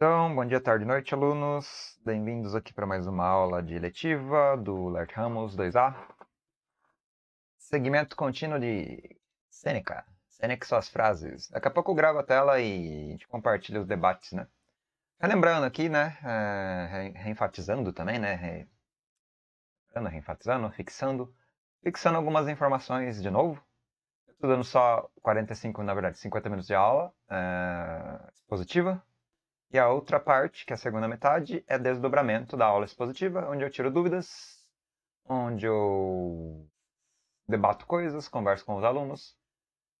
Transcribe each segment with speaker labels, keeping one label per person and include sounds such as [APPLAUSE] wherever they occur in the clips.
Speaker 1: Então, bom dia, tarde, noite, alunos. Bem-vindos aqui para mais uma aula de letiva do Lert Ramos 2A. Segmento contínuo de Seneca. Seneca suas frases. Daqui a pouco eu gravo a tela e a gente compartilha os debates, né? Relembrando aqui, né? É, reenfatizando também, né? Re... Reenfatizando, fixando. Fixando algumas informações de novo. Estou dando só 45, na verdade, 50 minutos de aula é, expositiva e a outra parte, que é a segunda metade, é desdobramento da aula expositiva, onde eu tiro dúvidas, onde eu debato coisas, converso com os alunos.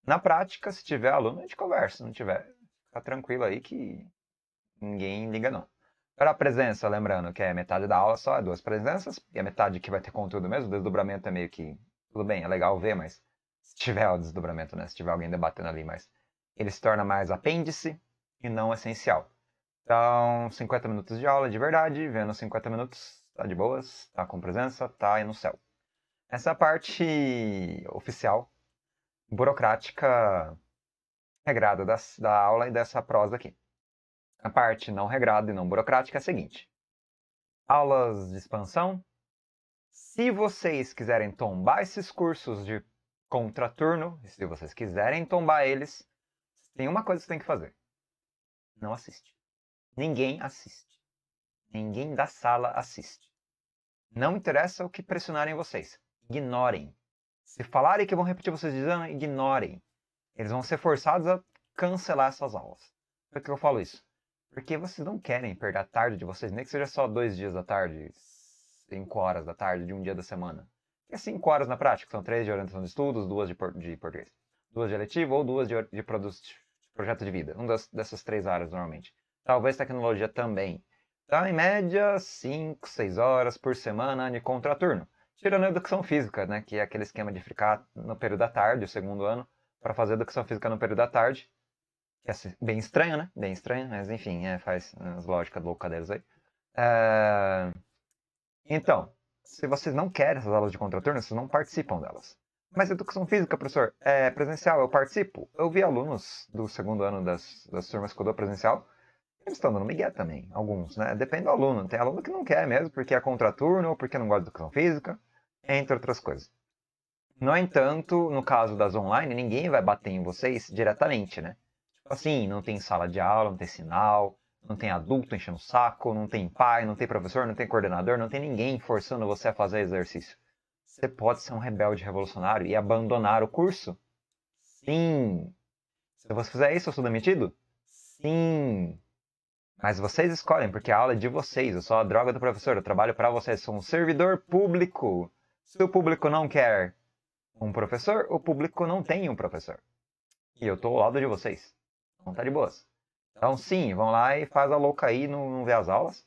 Speaker 1: Na prática, se tiver aluno, a gente conversa, se não tiver, fica tranquilo aí que ninguém liga não. Para a presença, lembrando que é metade da aula só, é duas presenças, e a metade que vai ter conteúdo mesmo, o desdobramento é meio que, tudo bem, é legal ver, mas se tiver o desdobramento, né, se tiver alguém debatendo ali, mas ele se torna mais apêndice e não essencial. Então, 50 minutos de aula de verdade, vendo 50 minutos, tá de boas, tá com presença, tá aí no céu. Essa é a parte oficial, burocrática, regrada da, da aula e dessa prosa aqui. A parte não regrada e não burocrática é a seguinte. Aulas de expansão. Se vocês quiserem tombar esses cursos de contraturno, se vocês quiserem tombar eles, tem uma coisa que tem que fazer. Não assiste ninguém assiste. Ninguém da sala assiste. Não interessa o que pressionarem vocês. Ignorem. Se falarem que vão repetir vocês dizendo, ignorem. Eles vão ser forçados a cancelar essas aulas. Por que eu falo isso? Porque vocês não querem perder a tarde de vocês, nem que seja só dois dias da tarde, cinco horas da tarde de um dia da semana. Que é cinco horas na prática, são três de orientação de estudos, duas de, por, de português. Duas de eletivo ou duas de, de, produto, de projeto de vida. Uma dessas três áreas normalmente talvez tecnologia também. Tá, em média, 5, 6 horas por semana de contraturno. Tirando a educação física, né, que é aquele esquema de ficar no período da tarde, o segundo ano, para fazer educação física no período da tarde. Que é assim, bem estranho, né? Bem estranho, mas enfim, é, faz as lógicas loucadeiras aí. É... Então, se vocês não querem essas aulas de contraturno, vocês não participam delas. Mas educação física, professor, é presencial, eu participo. Eu vi alunos do segundo ano das, das turmas que eu dou presencial eles estão dando migué também, alguns, né? Depende do aluno. Tem aluno que não quer mesmo, porque é contraturno, ou porque não gosta de educação física, entre outras coisas. No entanto, no caso das online, ninguém vai bater em vocês diretamente, né? Tipo assim, não tem sala de aula, não tem sinal, não tem adulto enchendo o saco, não tem pai, não tem professor, não tem coordenador, não tem ninguém forçando você a fazer exercício. Você pode ser um rebelde revolucionário e abandonar o curso? Sim. Se você fizer isso, eu sou demitido? Sim. Mas vocês escolhem, porque a aula é de vocês. Eu sou a droga do professor, eu trabalho para vocês. Sou um servidor público. Se o público não quer um professor, o público não tem um professor. E eu tô ao lado de vocês. Então tá de boas. Então sim, vão lá e faz a louca aí, não, não vê as aulas.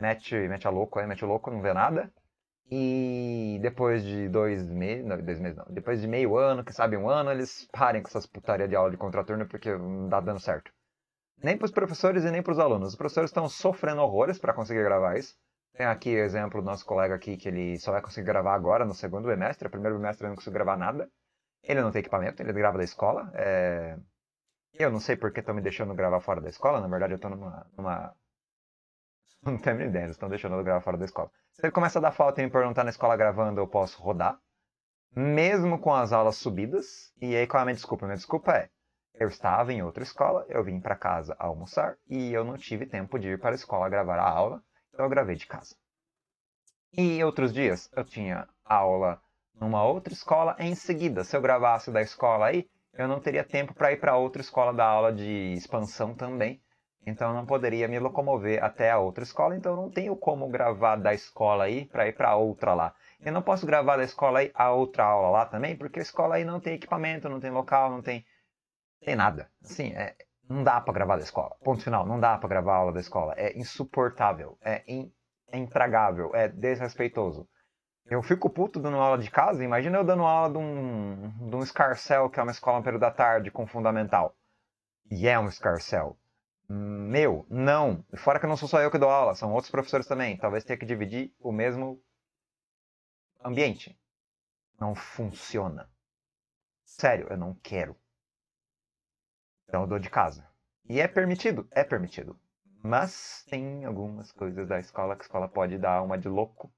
Speaker 1: Mete, mete a louco aí, mete o louco, não vê nada. E depois de dois meses, não, dois meses não, depois de meio ano, que sabe um ano, eles parem com essas putaria de aula de contraturno porque não tá dando certo nem para os professores e nem para os alunos. Os professores estão sofrendo horrores para conseguir gravar isso. Tem aqui o exemplo do nosso colega aqui, que ele só vai conseguir gravar agora no segundo bimestre. primeiro bimestre ele não conseguiu gravar nada. Ele não tem equipamento, ele grava da escola. É... Eu não sei por que estão me deixando gravar fora da escola. Na verdade, eu estou numa, numa... [LAUGHS] Não tenho nem ideia, eles estão deixando eu gravar fora da escola. Se ele começa a dar falta e me perguntar na escola gravando, eu posso rodar. Mesmo com as aulas subidas. E aí, qual é a minha desculpa? Minha desculpa é, eu estava em outra escola, eu vim para casa almoçar e eu não tive tempo de ir para a escola gravar a aula, então eu gravei de casa. E outros dias eu tinha aula numa outra escola em seguida. Se eu gravasse da escola aí, eu não teria tempo para ir para outra escola da aula de expansão também. Então eu não poderia me locomover até a outra escola, então eu não tenho como gravar da escola aí para ir para outra lá. Eu não posso gravar da escola aí a outra aula lá também, porque a escola aí não tem equipamento, não tem local, não tem tem nada. Sim, é, não dá para gravar da escola. Ponto final, não dá para gravar a aula da escola. É insuportável, é, in, é intragável, é desrespeitoso. Eu fico puto dando aula de casa, imagina eu dando aula de um, de um escarcel, que é uma escola no período da tarde, com fundamental. E é um escarcel. Meu, não. Fora que não sou só eu que dou aula, são outros professores também. Talvez tenha que dividir o mesmo ambiente. Não funciona. Sério, eu não quero. Então eu dou de casa. E é permitido? É permitido. Mas tem algumas coisas da escola que a escola pode dar uma de louco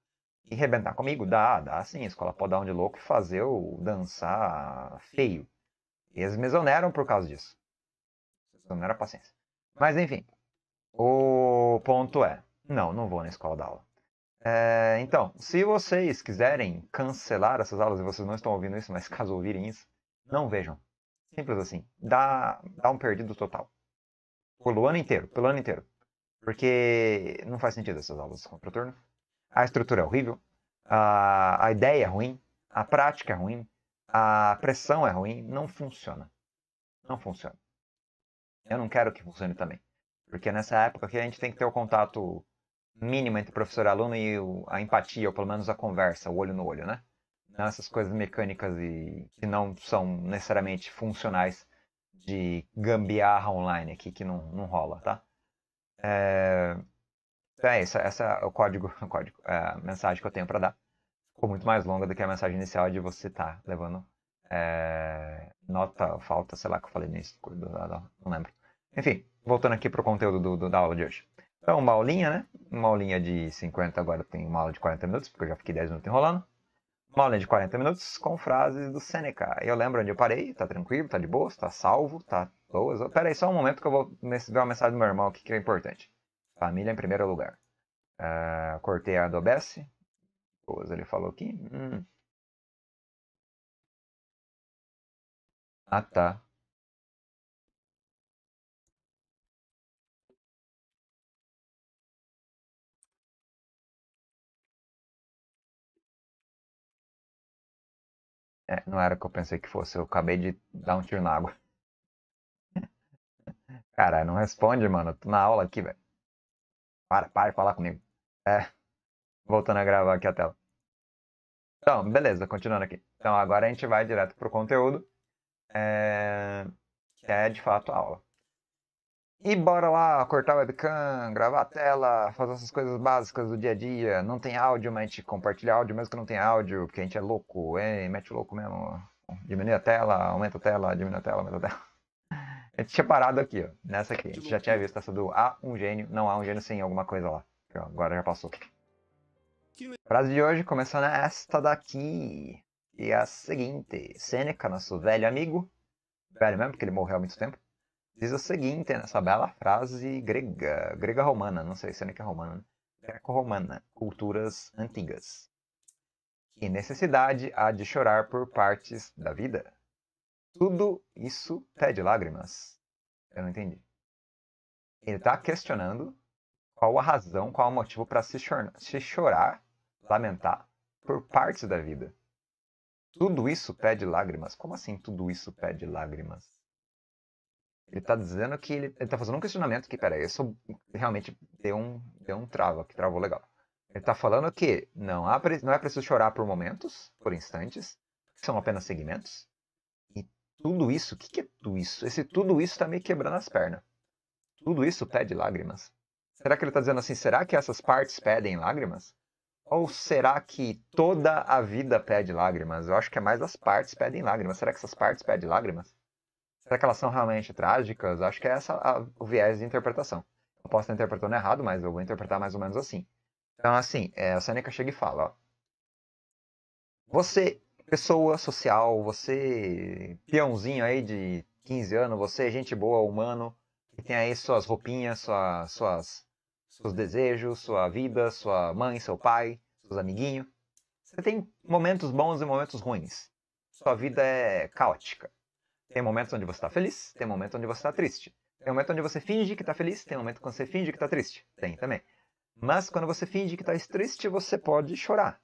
Speaker 1: e rebentar comigo? Dá, dá sim. A escola pode dar um de louco e fazer eu dançar feio. E eles me exoneram por causa disso. Exoneram a paciência. Mas enfim, o ponto é: não, não vou na escola dar aula. É, então, se vocês quiserem cancelar essas aulas e vocês não estão ouvindo isso, mas [LAUGHS] caso ouvirem isso, não vejam. Simples assim. Dá, dá um perdido total. Pelo ano inteiro, pelo ano inteiro. Porque não faz sentido essas aulas contra turno. Né? A estrutura é horrível, a, a ideia é ruim, a prática é ruim, a pressão é ruim, não funciona. Não funciona. Eu não quero que funcione também. Porque nessa época aqui a gente tem que ter o contato mínimo entre professor e aluno e a empatia, ou pelo menos a conversa, o olho no olho, né? Né, essas coisas mecânicas e que não são necessariamente funcionais de gambiarra online aqui, que não, não rola, tá? É... Então é isso, essa é o código, o código é a mensagem que eu tenho para dar. Ficou muito mais longa do que a mensagem inicial de você estar tá levando é... nota, falta, sei lá que eu falei nisso, não lembro. Enfim, voltando aqui para o conteúdo do, do, da aula de hoje. Então, uma aulinha, né? Uma aulinha de 50, agora tem uma aula de 40 minutos, porque eu já fiquei 10 minutos enrolando uma aula de 40 minutos com frases do Seneca. Eu lembro onde eu parei, tá tranquilo, tá de boa, tá salvo, tá boas. Pera aí só um momento que eu vou ver uma mensagem do meu irmão aqui que é importante. Família em primeiro lugar. Uh, cortei a do OBS. Boas, ele falou aqui. Hum. Ah tá, É, não era o que eu pensei que fosse. Eu acabei de dar um tiro na água. [LAUGHS] Cara, não responde, mano. Eu tô na aula aqui, velho. Para, para de falar comigo. É. Voltando a gravar aqui a tela. Então, beleza, continuando aqui. Então, agora a gente vai direto pro conteúdo, é... que é de fato a aula. E bora lá cortar webcam, gravar a tela, fazer essas coisas básicas do dia a dia. Não tem áudio, mas a gente compartilha áudio mesmo que não tem áudio, porque a gente é louco, hein? É, mete louco mesmo. Diminui a tela, aumenta a tela, diminui a tela, aumenta a tela. [LAUGHS] A gente tinha parado aqui, ó, nessa aqui. A gente já tinha visto essa do há um gênio, não há um gênio sem alguma coisa lá. Agora já passou. A frase de hoje começou nesta daqui. E é a seguinte: Seneca, nosso velho amigo, velho mesmo, porque ele morreu há muito tempo diz o seguinte nessa né, bela frase grega, grega romana, não sei se é que é romana, né? greco-romana, culturas antigas. E necessidade há de chorar por partes da vida. Tudo isso pede lágrimas. Eu não entendi. Ele está questionando qual a razão, qual o motivo para se, se chorar, lamentar por partes da vida. Tudo isso pede lágrimas. Como assim tudo isso pede lágrimas? Ele tá dizendo que ele, ele tá fazendo um questionamento que, peraí, isso realmente deu um, deu um trava, que travou legal. Ele tá falando que não, há, não é preciso chorar por momentos, por instantes, são apenas segmentos. E tudo isso, o que, que é tudo isso? Esse tudo isso tá meio quebrando as pernas. Tudo isso pede lágrimas. Será que ele tá dizendo assim, será que essas partes pedem lágrimas? Ou será que toda a vida pede lágrimas? Eu acho que é mais as partes pedem lágrimas. Será que essas partes pedem lágrimas? Será que elas são realmente trágicas? Acho que é essa a, o viés de interpretação. Eu posso estar interpretando errado, mas eu vou interpretar mais ou menos assim. Então, assim, é, a Seneca chega e fala, ó, Você, pessoa social, você peãozinho aí de 15 anos, você gente boa, humano, que tem aí suas roupinhas, sua, suas, seus desejos, sua vida, sua mãe, seu pai, seus amiguinhos. Você tem momentos bons e momentos ruins. Sua vida é caótica. Tem momentos onde você está feliz, tem momentos onde você está triste. Tem momentos onde você finge que está feliz, tem momentos quando você finge que está triste. Tem também. Mas quando você finge que está triste, você pode chorar.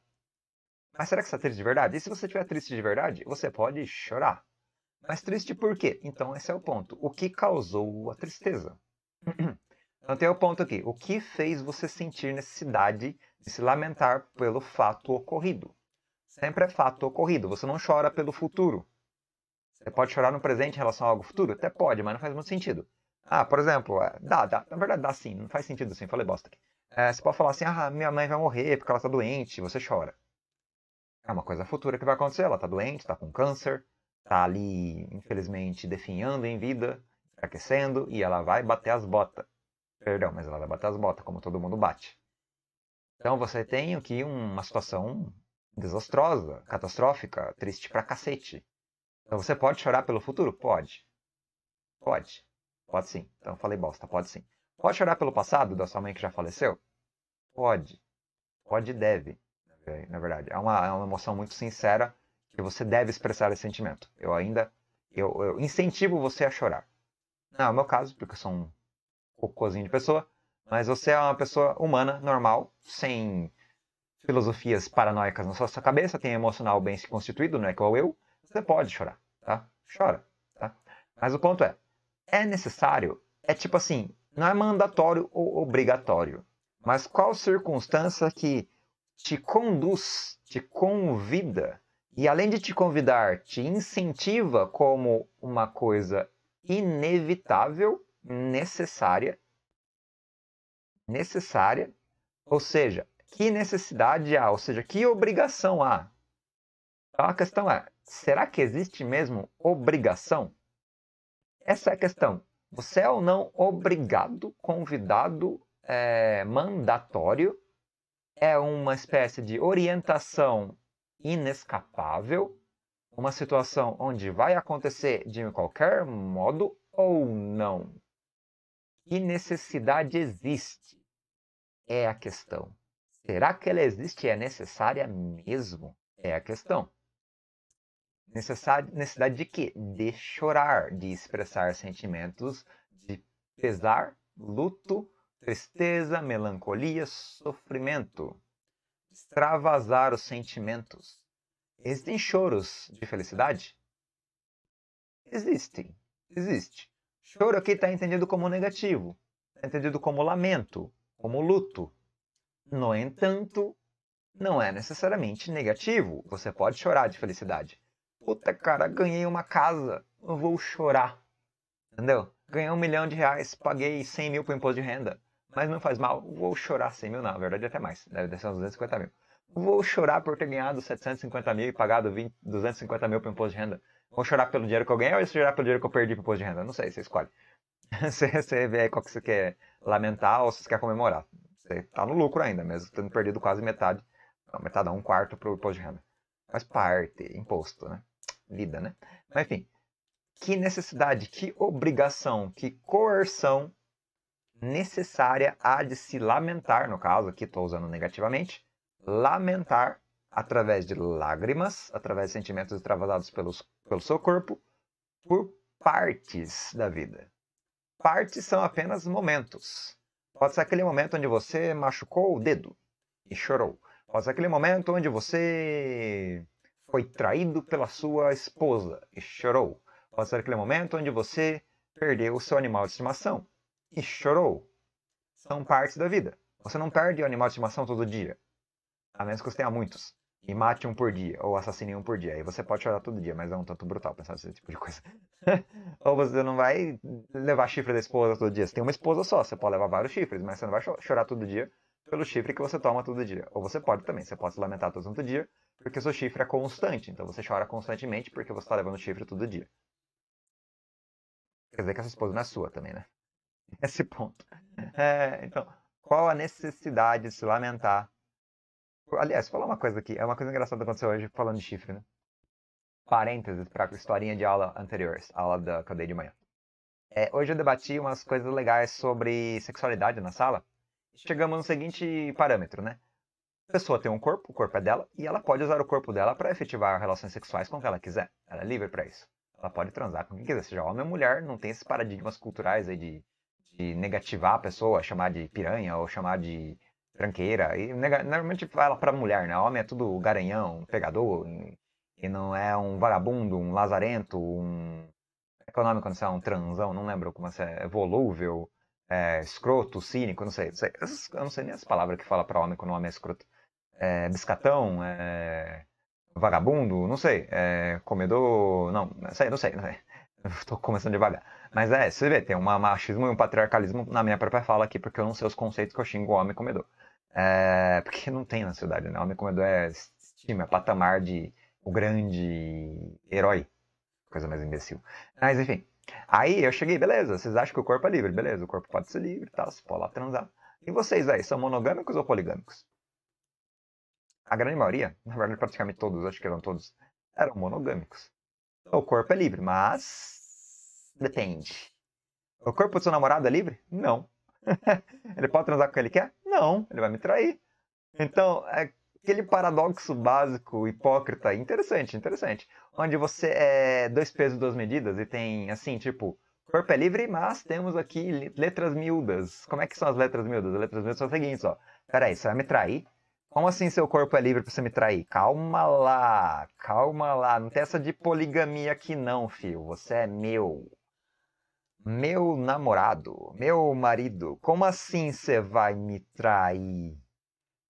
Speaker 1: Mas será que você está triste de verdade? E se você estiver triste de verdade, você pode chorar. Mas triste por quê? Então esse é o ponto. O que causou a tristeza? [CLEARS THROAT] Então tem o ponto aqui. O que fez você sentir necessidade de se lamentar pelo fato ocorrido? Sempre é fato ocorrido. Você não chora pelo futuro. Você pode chorar no presente em relação a algo futuro? Até pode, mas não faz muito sentido. Ah, por exemplo, é, dá, dá. Na verdade, dá sim. Não faz sentido sim. Falei bosta aqui. É, você pode falar assim, ah, minha mãe vai morrer porque ela está doente. Você chora. É uma coisa futura que vai acontecer. Ela está doente, está com câncer, está ali, infelizmente, definhando em vida, aquecendo, e ela vai bater as botas. Perdão, mas ela vai bater as botas, como todo mundo bate. Então você tem aqui uma situação desastrosa, catastrófica, triste pra cacete. Então você pode chorar pelo futuro? Pode. Pode. Pode sim. Então falei bosta, pode sim. Pode chorar pelo passado da sua mãe que já faleceu? Pode. Pode e deve, na verdade. É uma, é uma emoção muito sincera que você deve expressar esse sentimento. Eu ainda eu, eu incentivo você a chorar. Não é o meu caso, porque eu sou um cocôzinho de pessoa, mas você é uma pessoa humana, normal, sem filosofias paranoicas na sua cabeça, tem emocional bem se constituído, não é que eu, você pode chorar, tá? Chora, tá? Mas o ponto é, é necessário? É tipo assim, não é mandatório ou obrigatório, mas qual circunstância que te conduz, te convida e além de te convidar, te incentiva como uma coisa inevitável, necessária, necessária, ou seja, que necessidade há, ou seja, que obrigação há. Então a questão é, será que existe mesmo obrigação? Essa é a questão. Você é ou não obrigado, convidado, é, mandatório? É uma espécie de orientação inescapável? Uma situação onde vai acontecer de qualquer modo ou não? Que necessidade existe? É a questão. Será que ela existe e é necessária mesmo? É a questão. Necessidade, de quê? De chorar, de expressar sentimentos de pesar, luto, tristeza, melancolia, sofrimento. Extravasar os sentimentos. Existem choros de felicidade? Existem. Existe. Choro aqui está entendido como negativo, está entendido como lamento, como luto. No entanto, não é necessariamente negativo. Você pode chorar de felicidade. Puta, cara, ganhei uma casa. Eu vou chorar. Entendeu? Ganhei um milhão de reais, paguei 100 mil pro imposto de renda. Mas não faz mal, vou chorar 100 mil, não, na verdade até mais, deve ser uns 250 mil. Vou chorar por ter ganhado 750 mil e pagado 20, 250 mil pro imposto de renda. Vou chorar pelo dinheiro que eu ganhei ou chorar pelo dinheiro que eu perdi pro imposto de renda? Não sei, você escolhe. [LAUGHS] você, você vê aí qual que você quer lamentar ou se você quer comemorar. Você tá no lucro ainda, mesmo tendo perdido quase metade, não, metade um quarto pro imposto de renda. Faz parte, imposto, né? vida, né? Mas é. enfim, que necessidade, que obrigação, que coerção necessária há de se lamentar, no caso, aqui estou usando negativamente, lamentar através de lágrimas, através de sentimentos extravasados pelos, pelo seu corpo, por partes da vida. Partes são apenas momentos. Pode ser aquele momento onde você machucou o dedo e chorou. Pode ser aquele momento onde você foi traído pela sua esposa e chorou. Pode ser aquele momento onde você perdeu o seu animal de estimação e chorou. São partes da vida. Você não perde o animal de estimação todo dia. A menos que você tenha muitos. E mate um por dia, ou assassine um por dia. Aí você pode chorar todo dia, mas é um tanto brutal pensar nesse tipo de coisa. [LAUGHS] ou você não vai levar chifre da esposa todo dia. Você tem uma esposa só, você pode levar vários chifres, mas você não vai chorar todo dia pelo chifre que você toma todo dia. Ou você pode também, você pode se lamentar todo santo dia, porque seu chifre é constante. Então você chora constantemente porque você está levando chifre todo dia. Quer dizer que essa esposa não é sua também, né? [LAUGHS] Esse ponto. É, então, qual a necessidade de se lamentar? Aliás, falar uma coisa aqui. É uma coisa engraçada que aconteceu hoje falando de chifre, né? Parênteses para a historinha de aula anterior, aula da, que eu dei de manhã. É, hoje eu debati umas coisas legais sobre sexualidade na sala. Chegamos no seguinte parâmetro, né? pessoa tem um corpo, o corpo é dela, e ela pode usar o corpo dela para efetivar relações sexuais com quem ela quiser. Ela é livre para isso. Ela pode transar com quem quiser, seja homem ou mulher, não tem esses paradigmas culturais aí de, de negativar a pessoa, chamar de piranha ou chamar de tranqueira. E normalmente fala para mulher, né? Homem é tudo garanhão, pegador, e não é um vagabundo, um lazarento, um. Econômico, não é é sei, nome é um transão? Não lembro como é. Volúvel, é, escroto, cínico, não sei, não sei. Eu não sei nem as palavras que fala para homem quando o homem é escroto é, biscatão, é, vagabundo, não sei, é, comedor, não, não sei, não sei, não sei. [LAUGHS] Estou começando devagar. Mas é, você vê, tem um machismo e um patriarcalismo na minha própria fala aqui, porque eu não sei os conceitos que eu xingo o homem comedor. É, porque não tem na cidade, né? O homem comedor é estima, é patamar de o grande herói. Coisa mais imbecil. Mas enfim. Aí eu cheguei, beleza, vocês acham que o corpo é livre? Beleza, o corpo pode ser livre, tá? Você pode lá transar. E vocês aí, são monogâmicos ou poligâmicos? a grande maioria, na verdade praticamente todos, acho que eram todos, eram monogâmicos. Então, o corpo é livre, mas depende. O corpo do seu namorado é livre? Não. [LAUGHS] ele pode transar com quem ele quer? Não, ele vai me trair. Então, é aquele paradoxo básico, hipócrita, interessante, interessante. Onde você é dois pesos, duas medidas e tem, assim, tipo, corpo é livre, mas temos aqui letras miúdas. Como é que são as letras miúdas? As letras miúdas são as seguintes, ó. Peraí, você vai me trair? Como assim seu corpo é livre pra você me trair? Calma lá, calma lá. Não tem essa de poligamia aqui não, filho. Você é meu. Meu namorado, meu marido. Como assim você vai me trair?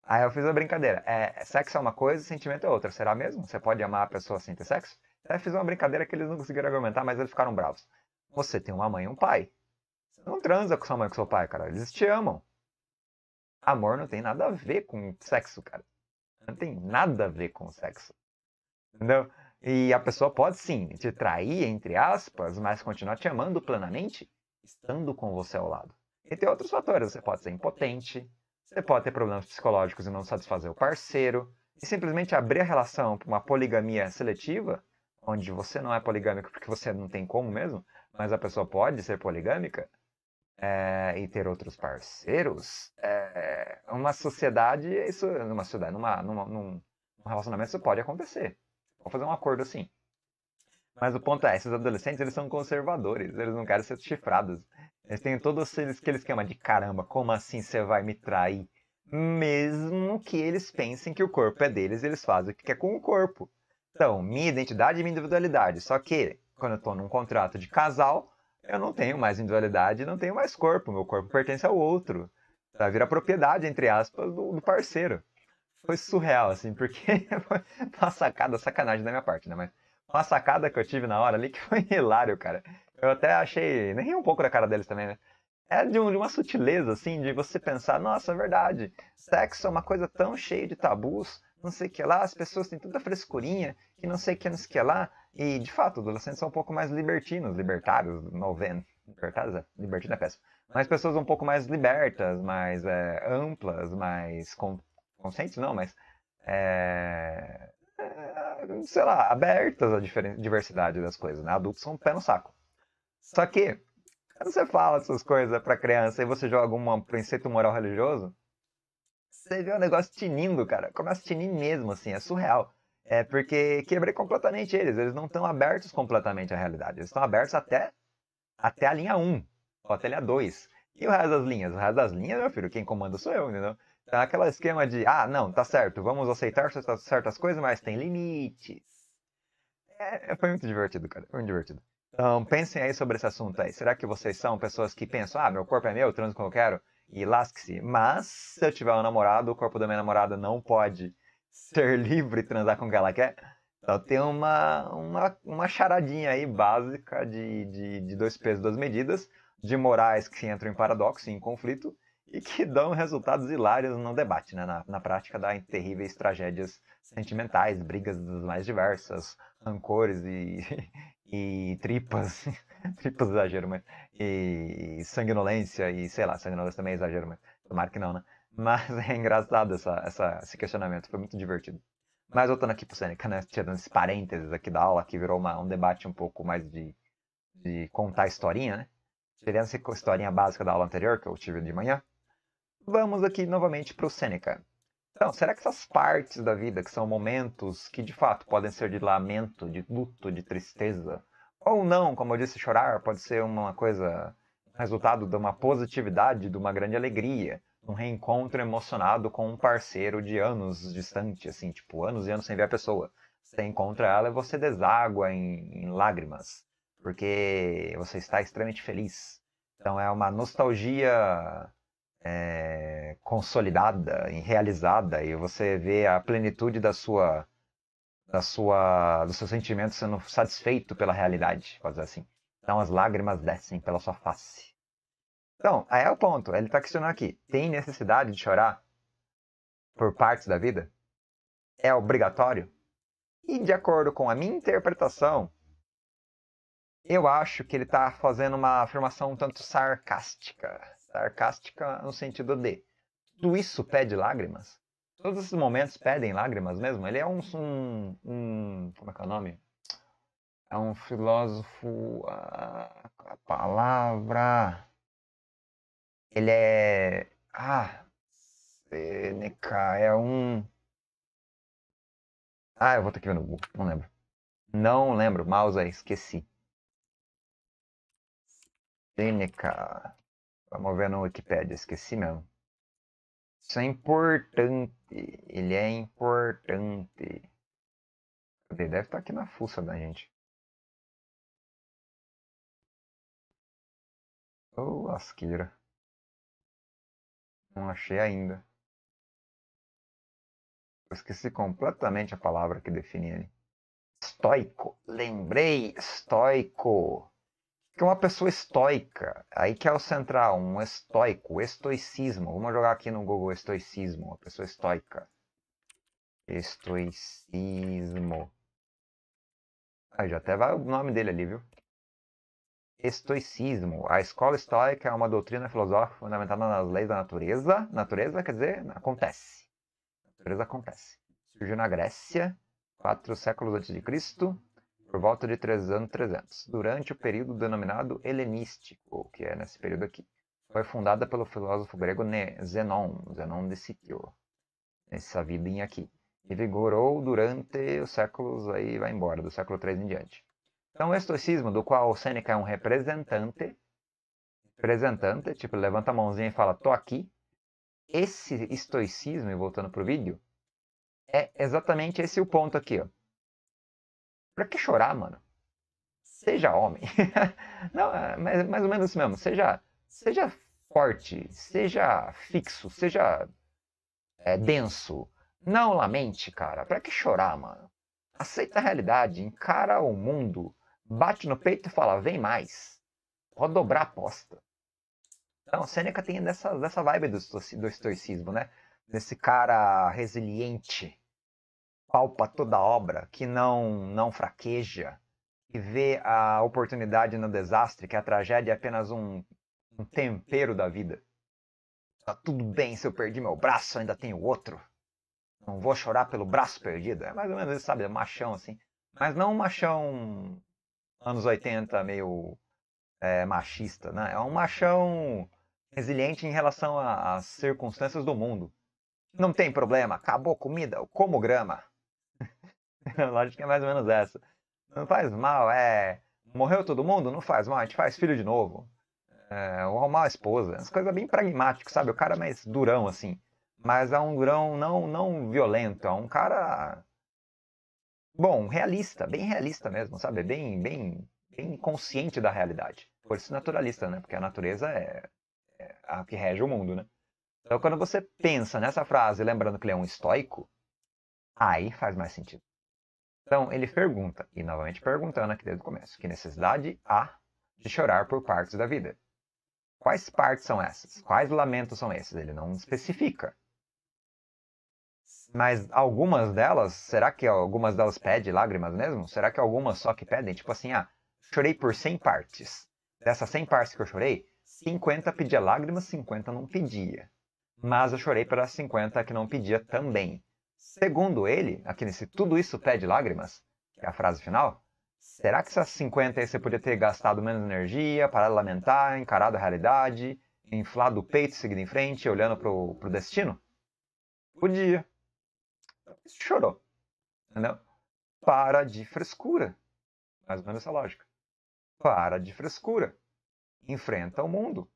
Speaker 1: Aí eu fiz uma brincadeira. É, sexo é uma coisa, sentimento é outra. Será mesmo? Você pode amar a pessoa sem ter sexo? eu fiz uma brincadeira que eles não conseguiram argumentar, mas eles ficaram bravos. Você tem uma mãe e um pai. Você não transa com sua mãe e com seu pai, cara. Eles te amam. Amor não tem nada a ver com sexo, cara. Não tem nada a ver com sexo. Entendeu? E a pessoa pode sim te trair, entre aspas, mas continuar te amando plenamente estando com você ao lado. E tem outros fatores. Você pode ser impotente, você pode ter problemas psicológicos e não satisfazer o parceiro. E simplesmente abrir a relação para uma poligamia seletiva, onde você não é poligâmico porque você não tem como mesmo, mas a pessoa pode ser poligâmica, é, e ter outros parceiros, é, eh, uma sociedade, isso numa sociedade, numa, numa, num relacionamento isso pode acontecer. Vou fazer um acordo assim. Mas o ponto é, esses adolescentes, eles são conservadores, eles não querem ser chifrados. Eles têm todos aquele que eles esquema de caramba, como assim você vai me trair? Mesmo que eles pensem que o corpo é deles, eles fazem o que quer com o corpo. Então, minha identidade e minha individualidade. Só que, quando eu estou num contrato de casal, eu não tenho mais individualidade, não tenho mais corpo, meu corpo pertence ao outro. Tá? Vira propriedade, entre aspas, do, do parceiro. Foi surreal, assim, porque [LAUGHS] foi uma sacada, sacanagem da minha parte, né? Mas uma sacada que eu tive na hora ali que foi [LAUGHS] hilário, cara. Eu até achei, nem um pouco da cara deles também, né? É de, um, de uma sutileza, assim, de você pensar, nossa, é verdade, sexo é uma coisa tão cheia de tabus, não sei o que lá, as pessoas têm toda frescurinha, que não sei o que, não sei o que lá. E, de fato, adolescentes são um pouco mais libertinos, libertários, noventa, Libertários é, libertino é péssimo. Mas pessoas um pouco mais libertas, mais é, amplas, mais conscientes, não, mas. É, é, sei lá, abertas à diversidade das coisas, né? Adultos são um pé no saco. Só que, quando você fala essas coisas para criança e você joga um preceito moral religioso, você vê o negócio tinindo, cara. Começa a tinir mesmo, assim, é surreal. É porque quebrei completamente eles. Eles não estão abertos completamente à realidade. Eles estão abertos até, até a linha 1, ou até a linha 2. E o resto das linhas? O resto das linhas, meu filho, quem comanda sou eu, entendeu? Então tá é aquele esquema de, ah, não, tá certo, vamos aceitar certas coisas, mas tem limites. É, é, foi muito divertido, cara. Foi muito divertido. Então pensem aí sobre esse assunto aí. Será que vocês são pessoas que pensam, ah, meu corpo é meu, transo como eu quero? e lasque-se. Mas se eu tiver um namorado, o corpo da minha namorada não pode ser [LAUGHS] livre e transar com quem ela quer. Então tem uma, uma, uma charadinha aí básica de, de, de dois pesos, duas medidas, de morais que entram em paradoxo, em conflito, e que dão resultados hilários no debate, né? na, na prática dá em terríveis tragédias sentimentais, brigas das mais diversas, rancores e, [LAUGHS] e tripas tipo, [LAUGHS] exagero, mas. E sanguinolência, e sei lá, sanguinolência também é exagero, mas. Tomara que não, né? Mas [LAUGHS] é engraçado essa, essa, esse questionamento, foi muito divertido. Mas voltando aqui pro Seneca, né? Tirando esses parênteses aqui da aula, que virou uma, um debate um pouco mais de, de contar historinha, né? Tirando essa historinha básica da aula anterior, que eu tive de manhã, vamos aqui novamente pro Seneca. Então, será que essas partes da vida, que são momentos que de fato podem ser de lamento, de luto, de tristeza, ou não, como eu disse, chorar pode ser uma coisa, resultado de uma positividade, de uma grande alegria, um reencontro emocionado com um parceiro de anos distante, assim, tipo, anos e anos sem ver a pessoa. Você encontra ela e você deságua em, em lágrimas, porque você está extremamente feliz. Então é uma nostalgia é, consolidada e realizada, e você vê a plenitude da sua da sua, do seu sentimento sendo satisfeito pela realidade, pode dizer assim. Então as lágrimas descem pela sua face. Então, aí é o ponto. Ele está questionando aqui. Tem necessidade de chorar por partes da vida? É obrigatório? E de acordo com a minha interpretação, eu acho que ele está fazendo uma afirmação um tanto sarcástica. Sarcástica no sentido de tudo isso pede lágrimas? Todos esses momentos pedem lágrimas mesmo. Ele é um, um, um como é que é o nome? É um filósofo. A, a palavra. Ele é. Ah! Seneca é um. Ah, eu vou ter que ver no Google, não lembro. Não lembro, mouse aí, esqueci. Seneca. Vamos ver no Wikipedia, esqueci mesmo. Isso é importante. Ele é importante. Ele deve estar tá aqui na fuça da gente. Ô oh, lasqueira. Não achei ainda. Eu esqueci completamente a palavra que define ele. Estoico. Lembrei, estoico que é uma pessoa estoica. Aí que é o central, um estoico, estoicismo. Vamos jogar aqui no Google estoicismo, uma pessoa estoica. Estoicismo. Aí já até vai o nome dele ali, viu? Estoicismo. A escola estoica é uma doutrina filosófica fundamentada nas leis da natureza. Natureza quer dizer, acontece. Natureza acontece. Surgiu na Grécia, quatro séculos antes de Cristo, por volta de 300 anos 300, durante o período denominado helenístico, que é nesse período aqui. Foi fundada pelo filósofo grego Zenon, Zenon de Citio, essa vidinha aqui, e vigorou durante os séculos, aí vai embora, do século III em diante. Então, o estoicismo, do qual o Seneca é um representante, representante, tipo, levanta a mãozinha e fala, tô aqui, esse estoicismo, e voltando para o vídeo, é exatamente esse o ponto aqui, ó. Pra que chorar, mano? Seja homem. [LAUGHS] Não, é, mas é mais ou menos isso assim mesmo. Seja, seja forte, seja fixo, seja é, denso. Não lamente, cara. Pra que chorar, mano? Aceita a realidade, encara o mundo, bate no peito e fala: vem mais. Pode dobrar a aposta. Então, Sêneca tem dessa, dessa vibe do, do estoicismo, né? Desse cara resiliente palpa toda a obra, que não, não fraqueja, que vê a oportunidade no desastre, que a tragédia é apenas um, um tempero da vida. Tá tudo bem se eu perdi meu braço, ainda tenho outro. Não vou chorar pelo braço perdido. É mais ou menos isso, sabe? É machão, assim. Mas não um machão anos 80, meio é, machista, né? É um machão resiliente em relação às circunstâncias do mundo. Não tem problema, acabou comida, eu como grama a [LAUGHS] lógica é mais ou menos essa. Não faz mal, é. Morreu todo mundo? Não faz mal, a gente faz filho de novo. É, ou arrumar a esposa. As coisas bem pragmáticas, sabe? O cara é mais durão, assim. Mas é um durão não, não violento, é um cara. Bom, realista, bem realista mesmo, sabe? Bem, bem, bem consciente da realidade. Por isso naturalista, né? Porque a natureza é, é a que rege o mundo, né? Então quando você pensa nessa frase, lembrando que ele é um estoico, Aí faz mais sentido. Então, ele pergunta, e novamente perguntando aqui desde o começo, que necessidade há de chorar por partes da vida? Quais partes são essas? Quais lamentos são esses? Ele não especifica. Mas algumas delas, será que algumas delas pedem lágrimas mesmo? Será que algumas só que pedem? Tipo assim, ah, chorei por 100 partes. Dessas 100 partes que eu chorei, 50 pedia lágrimas, 50 não pedia. Mas eu chorei pelas 50 que não pedia também. Segundo ele, aqui nesse Tudo Isso Pede Lágrimas, que é a frase final, será que essas 50 aí você podia ter gastado menos energia, parado de lamentar, encarado a realidade, inflado o peito, seguido em frente, olhando pro, pro destino? Podia. Chorou. Entendeu? Para de frescura. Mais ou menos essa lógica. Para de frescura. Enfrenta o mundo.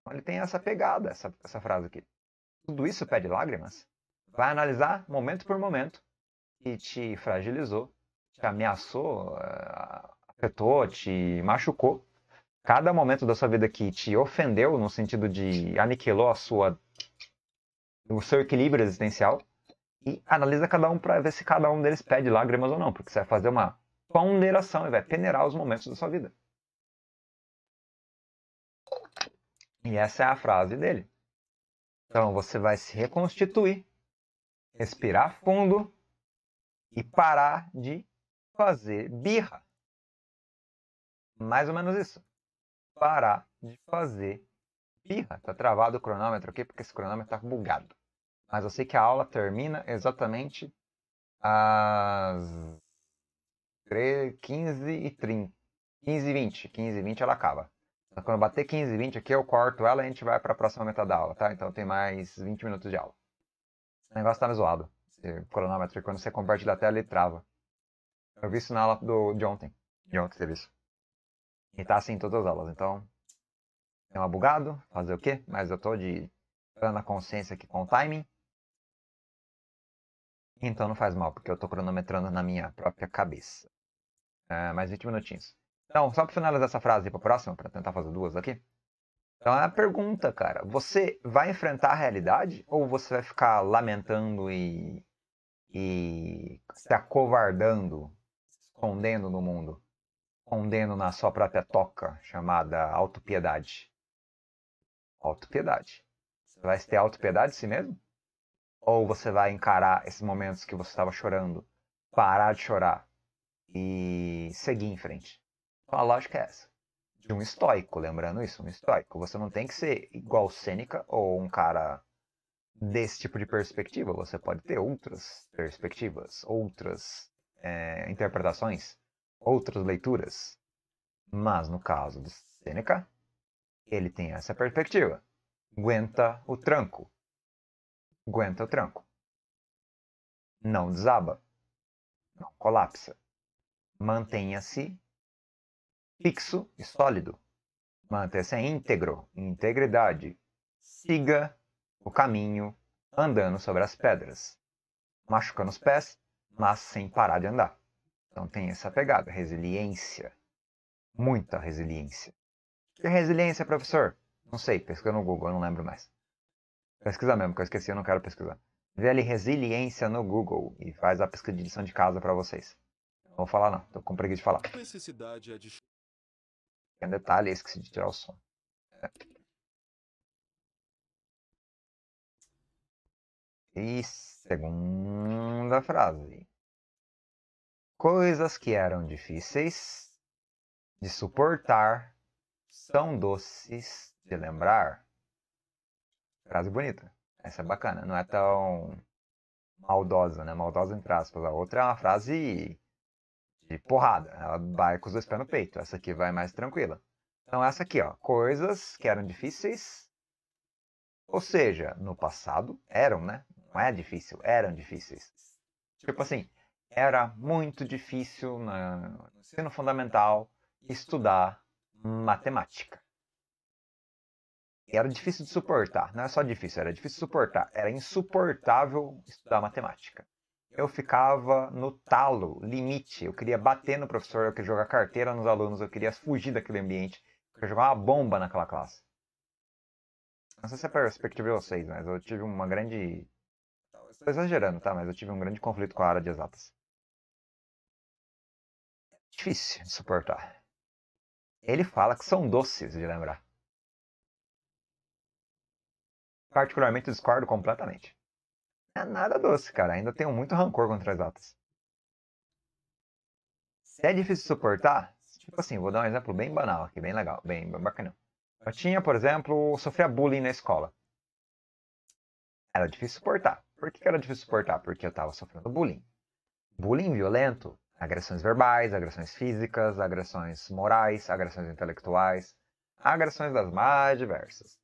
Speaker 1: Então, ele tem essa pegada, essa, essa frase aqui. Tudo isso pede lágrimas? vai analisar momento por momento e te fragilizou, te ameaçou, eh, afetou, te machucou. Cada momento da sua vida que te ofendeu, no sentido de aniquilou a sua, o seu equilíbrio existencial, e analisa cada um para ver se cada um deles pede lágrimas ou não, porque você vai fazer uma ponderação e vai peneirar os momentos da sua vida. E essa é a frase dele. Então você vai se reconstituir respirar fundo e parar de fazer birra. Mais ou menos isso. Parar de fazer birra. Tá travado o cronômetro aqui porque esse cronômetro tá bugado. Mas eu sei que a aula termina exatamente às 15 e 30. 15 e 20. 15 h 20 ela acaba. Então, quando bater 15 e 20 aqui, eu corto ela e a gente vai para a próxima metade da aula, tá? Então tem mais 20 minutos de aula. O negócio tá meio zoado. O cronômetro, quando você compartilha a tela, ele trava. Eu vi isso na aula do, de ontem. De ontem teve isso. E tá assim em todas as aulas, então. É uma bugado, fazer o quê? Mas eu tô de. na consciência aqui com o timing. Então não faz mal, porque eu tô cronometrando na minha própria cabeça. É, mais 20 minutinhos. Então, só para finalizar essa frase e pra próxima, para tentar fazer duas aqui. Então é a pergunta, cara. Você vai enfrentar a realidade ou você vai ficar lamentando e, e se acovardando, escondendo no mundo, escondendo na sua própria toca chamada autopiedade? Autopiedade. Você vai ter autopiedade de si mesmo? Ou você vai encarar esses momentos que você estava chorando, parar de chorar e seguir em frente? Então a lógica é essa de um estoico, lembrando isso, um estoico. Você não tem que ser igual Sêneca ou um cara desse tipo de perspectiva. Você pode ter outras perspectivas, outras é, interpretações, outras leituras. Mas no caso de Sêneca, ele tem essa perspectiva. Aguenta o tranco. Aguenta o tranco. Não desaba. Não colapsa. Mantenha-se fixo e sólido. Manter-se íntegro, integridade. Siga o caminho andando sobre as pedras, machucando os pés, mas sem parar de andar. Então tem essa pegada, resiliência. Muita resiliência. Que resiliência, professor? Não sei, pesquisa no Google, não lembro mais. Pesquisa mesmo, que eu esqueci, eu não quero pesquisar. ali resiliência no Google e faz a pesquisa de lição de casa para vocês. Não vou falar não, tô com preguiça de falar em um detalhe, esqueci de tirar o som. É. E segunda frase. Coisas que eram difíceis de suportar são doces de lembrar. Frase bonita. Essa é bacana. Não é tão maldosa, né? Maldosa entre aspas. A outra é uma frase de porrada. Ela vai com os dois pés no peito. Essa aqui vai mais tranquila. Então essa aqui, ó, coisas que eram difíceis, ou seja, no passado eram, né? Não é difícil, eram difíceis. Tipo assim, era muito difícil no ensino fundamental estudar matemática. Era difícil de suportar, não é só difícil, era difícil de suportar, era insuportável estudar matemática eu ficava no talo, limite. Eu queria bater no professor, eu queria jogar carteira nos alunos, eu queria fugir daquele ambiente, eu queria jogar uma bomba naquela classe. Não sei se é a perspectiva de vocês, mas eu tive uma grande. Estou exagerando, tá? Mas eu tive um grande conflito com a área de exatas. Difícil de suportar. Ele fala que são doces de lembrar. Particularmente discordo completamente é nada doce, cara. Ainda tenho muito rancor contra as datas. Se é difícil suportar, tipo assim, vou dar um exemplo bem banal aqui, bem legal, bem, bacanão. bacana. Eu tinha, por exemplo, sofria bullying na escola. Era difícil suportar. Por que era difícil suportar? Porque eu estava sofrendo bullying. Bullying violento, agressões verbais, agressões físicas, agressões morais, agressões intelectuais, agressões das mais diversas.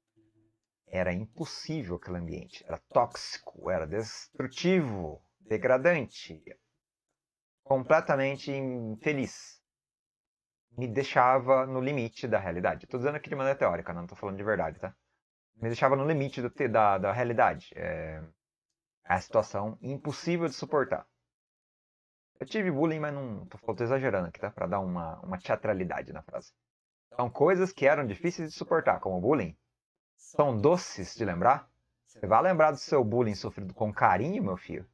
Speaker 1: Era impossível aquele ambiente. Era tóxico, era destrutivo, degradante, completamente infeliz. Me deixava no limite da realidade. Estou dizendo aqui de maneira teórica, não estou falando de verdade, tá? Me deixava no limite do, da, da realidade. É a situação impossível de suportar. Eu tive bullying, mas não estou exagerando aqui, tá? Para dar uma, uma teatralidade na frase. São então, coisas que eram difíceis de suportar, como bullying, são doces de assim, lembrar? Você vai lembrar do seu bullying sofrido com carinho, meu filho?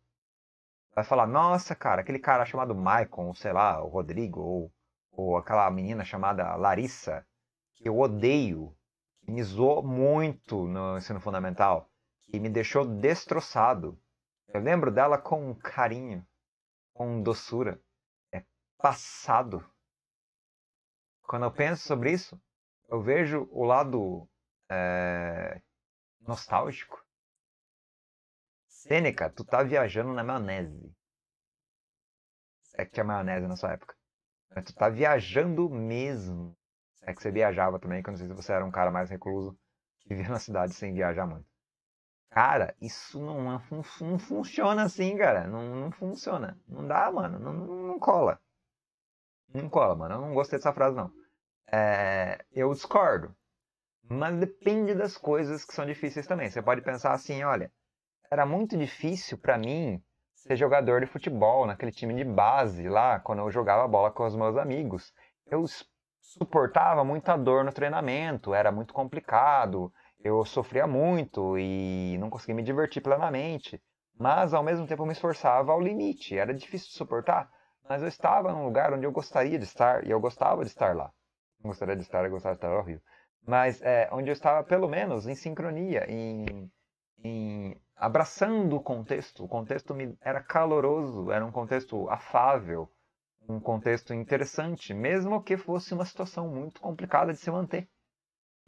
Speaker 1: Vai falar, nossa, cara, aquele cara chamado Maicon, sei lá, o Rodrigo, ou, ou aquela menina chamada Larissa, que eu odeio, que me zoou muito no ensino fundamental, que me deixou destroçado. Eu é. lembro dela com carinho, com doçura. É passado. Quando eu penso sobre assim, isso, eu vejo o lado é, nostálgico. Sêneca, tu tá viajando na maionese. É que tinha maionese na sua época. Mas tu tá viajando mesmo. É que você viajava também, que eu não sei se você era um cara mais recluso que vivia na cidade sem viajar muito. Cara, isso não, é, não, funciona assim, cara. Não, não funciona. Não dá, mano. Não, não cola. Não cola, mano. Eu não gostei dessa frase, não. É, eu discordo. Mas depende das coisas que são difíceis também. Você pode pensar assim, olha, era muito difícil para mim ser jogador de futebol naquele time de base lá, quando eu jogava bola com os meus amigos. Eu suportava muita dor no treinamento, era muito complicado, eu sofria muito e não conseguia me divertir plenamente. Mas ao mesmo tempo eu me esforçava ao limite, era difícil de suportar, mas eu estava num lugar onde eu gostaria de estar e eu gostava de estar lá. gostaria de estar, eu gostava de estar horrível mas é, onde eu estava, pelo menos, em sincronia, em, em abraçando o contexto. O contexto me, era caloroso, era um contexto afável, um contexto interessante, mesmo que fosse uma situação muito complicada de se manter.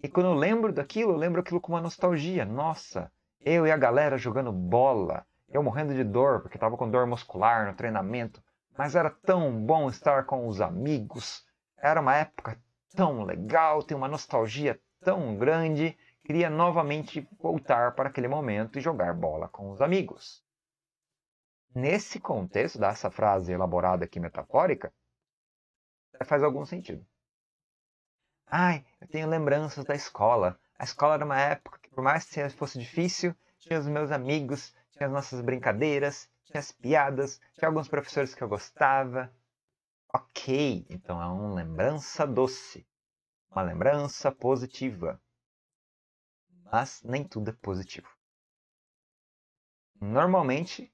Speaker 1: E quando eu lembro daquilo, eu lembro aquilo com uma nostalgia. Nossa, eu e a galera jogando bola, eu morrendo de dor, porque estava com dor muscular no treinamento, mas era tão bom estar com os amigos. Era uma época tão legal, tem uma nostalgia tão grande, queria novamente voltar para aquele momento e jogar bola com os amigos. Nesse contexto dessa frase elaborada aqui metafórica, faz algum sentido. Ai, eu tenho lembranças da escola. A escola era uma época que, por mais que fosse difícil, tinha os meus amigos, tinha as nossas brincadeiras, tinha as piadas, tinha alguns professores que eu gostava, Ok, então é uma lembrança doce, uma lembrança positiva. Mas nem tudo é positivo. Normalmente,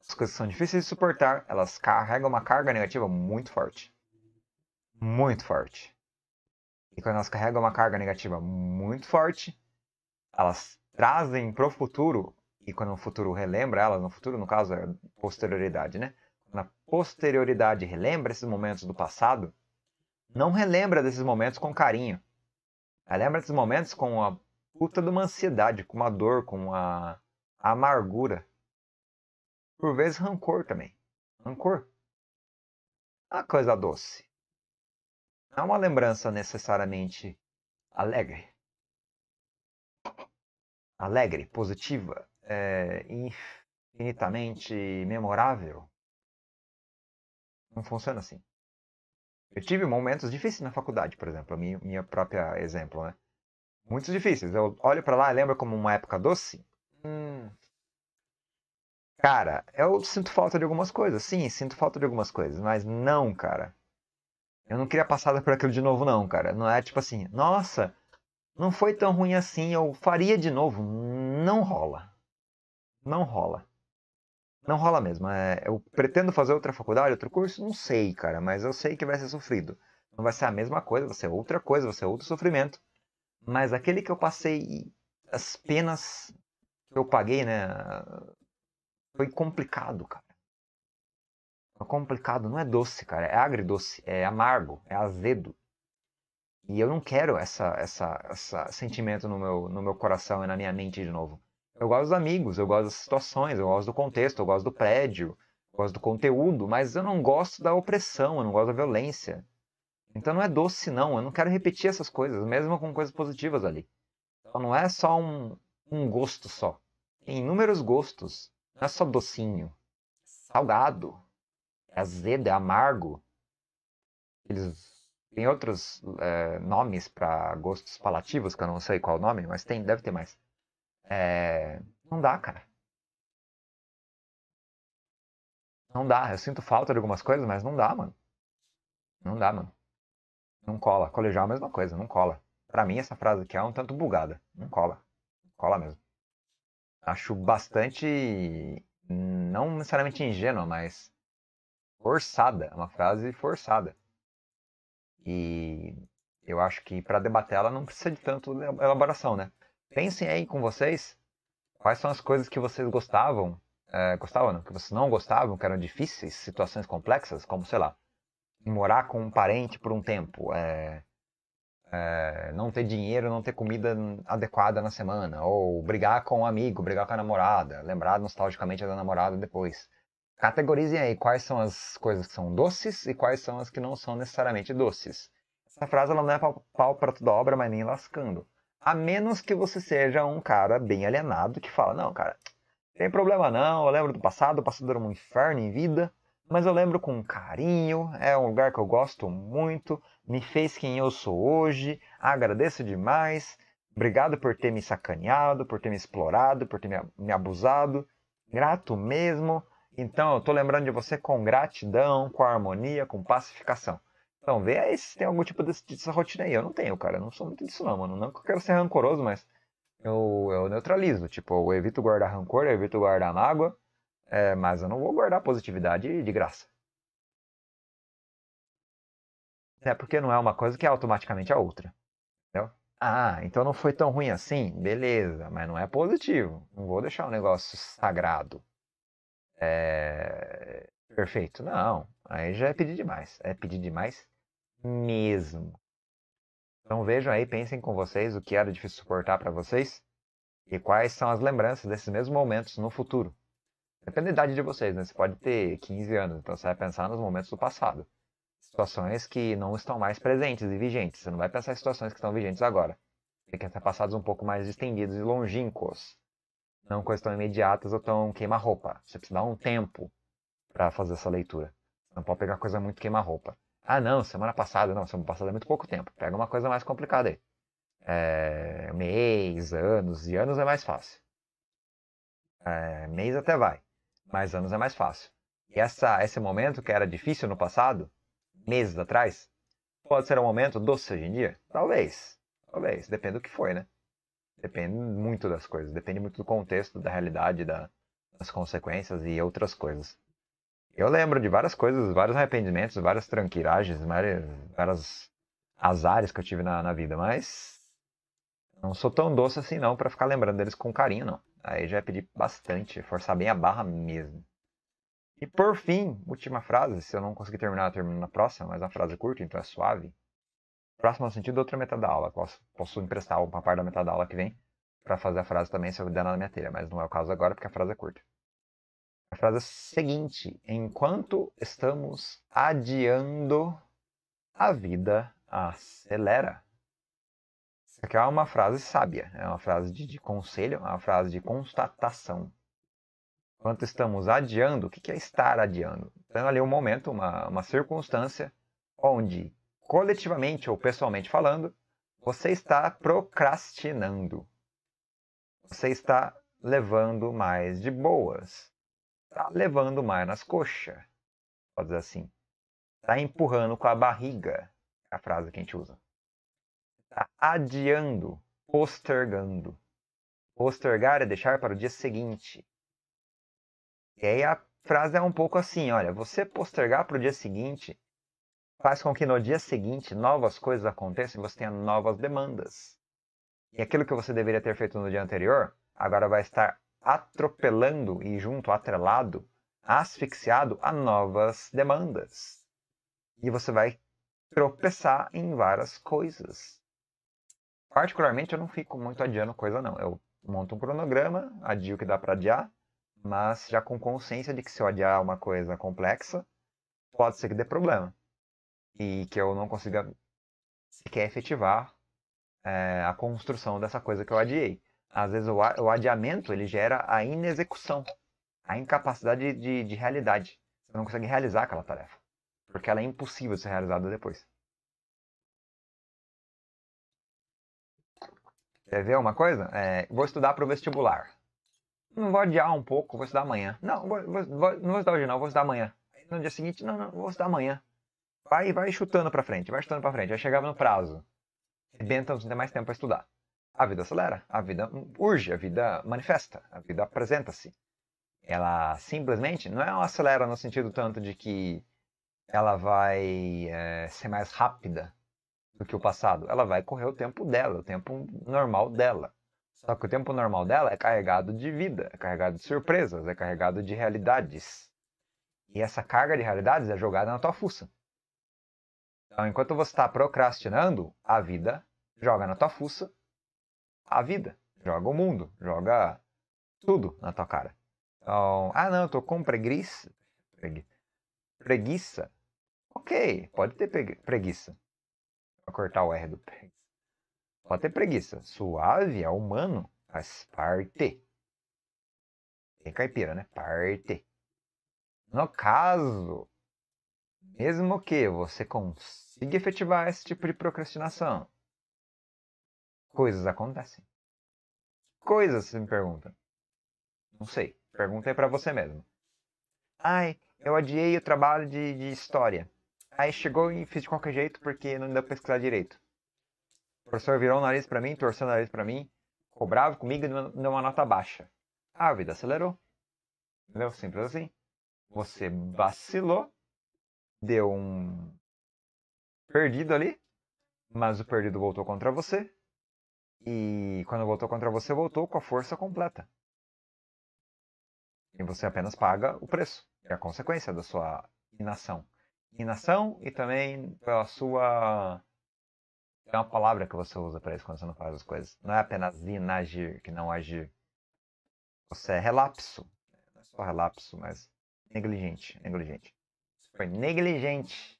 Speaker 1: as coisas são difíceis de suportar, elas carregam uma carga negativa muito forte. Muito forte. E quando elas carregam uma carga negativa muito forte, elas trazem para o futuro, e quando o futuro relembra elas, no futuro, no caso, é posterioridade, né? na posterioridade relembra esses momentos do passado, não relembra desses momentos com carinho. Relembra lembra desses momentos com uma puta de uma ansiedade, com uma dor, com uma amargura. Por vezes rancor também. Rancor. É uma coisa doce. Não é uma lembrança necessariamente alegre. Alegre, positiva, é infinitamente memorável não funciona assim. Eu tive momentos difíceis na faculdade, por exemplo, minha, minha própria exemplo, né? Muitos difíceis. Eu olho para lá, e lembro como uma época doce. Hum. Cara, eu sinto falta de algumas coisas. Sim, sinto falta de algumas coisas, mas não, cara. Eu não queria passar por aquilo de novo, não, cara. Não é tipo assim, nossa, não foi tão ruim assim, eu faria de novo. Não rola. Não rola. Não rola mesmo. É, eu pretendo fazer outra faculdade, outro curso? Não sei, cara, mas eu sei que vai ser sofrido. Não vai ser a mesma coisa, vai ser outra coisa, vai ser outro sofrimento. Mas aquele que eu passei, as penas que eu paguei, né? Foi complicado, cara. Foi complicado, não é doce, cara. É agridoce, é amargo, é azedo. E eu não quero essa, essa, essa sentimento no meu, no meu coração e na minha mente de novo. Eu gosto dos amigos, eu gosto das situações, eu gosto do contexto, eu gosto do prédio, eu gosto do conteúdo, mas eu não gosto da opressão, eu não gosto da violência. Então não é doce, não. Eu não quero repetir essas coisas, mesmo com coisas positivas ali. Então não é só um, um gosto só. Tem inúmeros gostos. Não é só docinho. Salgado. É azedo, é amargo. Eles têm outros é, nomes para gostos palativos, que eu não sei qual o nome, mas tem, deve ter mais. É... Não dá, cara. Não dá. Eu sinto falta de algumas coisas, mas não dá, mano. Não dá, mano. Não cola. Colegial é a mesma coisa, não cola. Pra mim, essa frase aqui é um tanto bugada. Não cola. cola mesmo. Acho bastante. Não necessariamente ingênua, mas. Forçada. É uma frase forçada. E eu acho que para debater ela não precisa de tanto elaboração, né? Pensem aí com vocês quais são as coisas que vocês gostavam, é, gostavam não, que vocês não gostavam, que eram difíceis, situações complexas, como, sei lá, morar com um parente por um tempo, é, é, não ter dinheiro, não ter comida adequada na semana, ou brigar com um amigo, brigar com a namorada, lembrar nostalgicamente da namorada depois. Categorizem aí quais são as coisas que são doces e quais são as que não são necessariamente doces. Essa frase ela não é pau para toda obra, mas nem lascando. A menos que você seja um cara bem alienado que fala, não, cara, tem problema não, eu lembro do passado, o passado era um inferno em vida, mas eu lembro com carinho, é um lugar que eu gosto muito, me fez quem eu sou hoje, agradeço demais, obrigado por ter me sacaneado, por ter me explorado, por ter me abusado, grato mesmo, então eu tô lembrando de você com gratidão, com harmonia, com pacificação. Então, vê aí se tem algum tipo desse, dessa rotina aí. Eu não tenho, cara. Eu não sou muito disso, não, mano. Não que eu quero ser rancoroso, mas eu, eu neutralizo. Tipo, eu evito guardar rancor, eu evito guardar mágoa. É, mas eu não vou guardar positividade de graça. É porque não é uma coisa que é automaticamente a outra. Entendeu? Ah, então não foi tão ruim assim? Beleza, mas não é positivo. Não vou deixar um negócio sagrado. É... Perfeito. Não. Aí já é pedir demais. É pedir demais mesmo. Então vejam aí, pensem com vocês o que era difícil suportar para vocês e quais são as lembranças desses mesmos momentos no futuro. Depende da idade de vocês, né? Você pode ter 15 anos, então você vai pensar nos momentos do passado. Situações que não estão mais presentes e vigentes. Você não vai pensar em situações que estão vigentes agora. Tem que ser passados um pouco mais estendidos e longínquos. Não coisas tão imediatas ou tão queima-roupa. Você precisa dar um tempo para fazer essa leitura. Você não pode pegar coisa muito queima-roupa. Ah, não, semana passada, não, semana passada é muito pouco tempo. Pega uma coisa mais complicada aí. É, mês, anos, e anos é mais fácil. É, mês até vai, mas anos é mais fácil. E essa, esse momento que era difícil no passado, meses atrás, pode ser um momento doce hoje em dia? Talvez, talvez, depende do que foi, né? Depende muito das coisas, depende muito do contexto, da realidade, da, das consequências e outras coisas. Eu lembro de várias coisas, vários arrependimentos, várias tranquiragens, várias, várias azares que eu tive na, na vida, mas não sou tão doce assim não para ficar lembrando deles com carinho, não. Aí já é pedir bastante, forçar bem a barra mesmo. E por fim, última frase, se eu não conseguir terminar, eu termino na próxima, mas é a frase curta, então é suave. Próximo ao sentido, outra metade da aula. Posso, posso emprestar uma parte da metade da aula que vem para fazer a frase também se eu der na minha telha, mas não é o caso agora porque a frase é curta a frase é seguinte: enquanto estamos adiando, a vida acelera. Isso aqui é uma frase sábia, é uma frase de, de conselho, é uma frase de constatação. Enquanto estamos adiando, o que é estar adiando? Tendo ali é um momento, uma, uma circunstância, onde, coletivamente ou pessoalmente falando, você está procrastinando. Você está levando mais de boas. Tá levando mais nas coxas. Pode dizer assim. Tá empurrando com a barriga. É a frase que a gente usa. Está adiando, postergando. Postergar é deixar para o dia seguinte. E aí a frase é um pouco assim, olha, você postergar para o dia seguinte faz com que no dia seguinte novas coisas aconteçam e você tenha novas demandas. E aquilo que você deveria ter feito no dia anterior agora vai estar atropelando e junto atrelado, asfixiado a novas demandas. E você vai tropeçar em várias coisas. Particularmente, eu não fico muito adiando coisa, não. Eu monto um cronograma, adio o que dá para adiar, mas já com consciência de que se eu adiar uma coisa complexa, pode ser que dê problema. E que eu não consiga sequer efetivar é, a construção dessa coisa que eu adiei às vezes o, adiamento ele gera a inexecução, a incapacidade de, de realidade. Você não consegue realizar aquela tarefa, porque ela é impossível de ser realizada depois. Quer ver uma coisa? É, vou estudar para o vestibular. Não vou adiar um pouco, vou estudar amanhã. Não, vou, vou, não vou estudar hoje não, vou estudar amanhã. No dia seguinte, não, não, vou estudar amanhã. Vai, vai chutando para frente, vai chutando para frente. Vai chegar no prazo. Arrebenta, é não tem mais tempo para estudar a vida acelera, a vida urge, a vida manifesta, a vida apresenta-se. Ela simplesmente não é um acelera no sentido tanto de que ela vai é, ser mais rápida do que o passado. Ela vai correr o tempo dela, o tempo normal dela. Só que o tempo normal dela é carregado de vida, é carregado de surpresas, é carregado de realidades. E essa carga de realidades é jogada na tua fuça. Então, enquanto você está procrastinando, a vida joga na tua fuça a vida, joga o mundo, joga tudo na tua cara. Então, ah não, eu tô com preguiça. Preguiça? Ok, pode ter preguiça. Vou cortar o R do preguiça. Pode ter preguiça. Suave é humano, faz parte. Tem caipira, né? Parte. No caso, mesmo que você consiga efetivar esse tipo de procrastinação, Coisas acontecem. Coisas, você me pergunta. Não sei. Pergunta é pra você mesmo. Ai, eu adiei o trabalho de, de história. Aí chegou e fiz de qualquer jeito porque não deu pra pesquisar direito. O professor virou o nariz para mim, torceu o nariz para mim, ficou bravo comigo e deu uma nota baixa. A vida acelerou. Entendeu? Simples assim. Você vacilou, deu um perdido ali, mas o perdido voltou contra você. E quando voltou contra você, voltou com a força completa. E você apenas paga o preço, que é a consequência da sua inação. Inação e também pela sua. É uma palavra que você usa para isso quando você não faz as coisas. Não é apenas inagir, que não agir. Você é relapso. Não é só relapso, mas negligente. Negligente. foi negligente.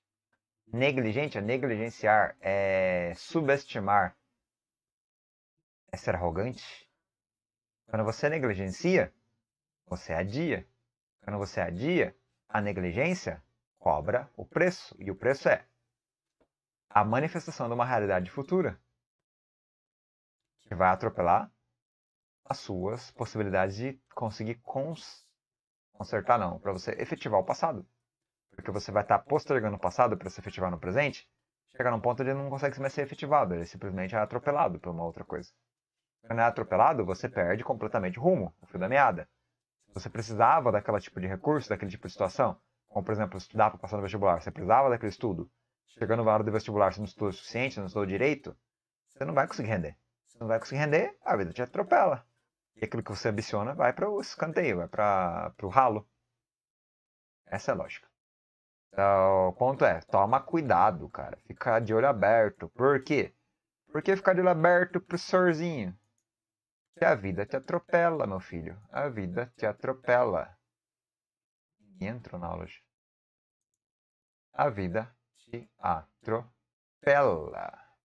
Speaker 1: Negligente é negligenciar, é subestimar, é ser arrogante. Quando você negligencia, você adia. Quando você adia, a negligência cobra o preço, e o preço é a manifestação de uma realidade futura que vai atropelar as suas possibilidades de conseguir cons... consertar, não, para você efetivar o passado. Porque você vai estar tá postergando o passado para se efetivar no presente, chega num ponto onde ele não consegue mais ser efetivado, ele simplesmente é atropelado por uma outra coisa não é atropelado, você perde completamente o rumo, o fio da meada. Você precisava daquela tipo de recurso, daquele tipo de situação, como por exemplo estudar para passar no vestibular, você precisava daquele estudo. Chegando na hora do vestibular, você não estudou o suficiente, não estudou direito, você não vai conseguir render. Você não vai conseguir render, a vida te atropela. E aquilo que você ambiciona vai para o escanteio, vai para o ralo. Essa é a lógica. Então, o ponto é, toma cuidado, cara. Fica de olho aberto. Por quê? Por que ficar de olho aberto pro senhorzinho? A vida te atropela, meu filho. A vida te atropela. Ninguém entrou na aula hoje. A vida te atropela.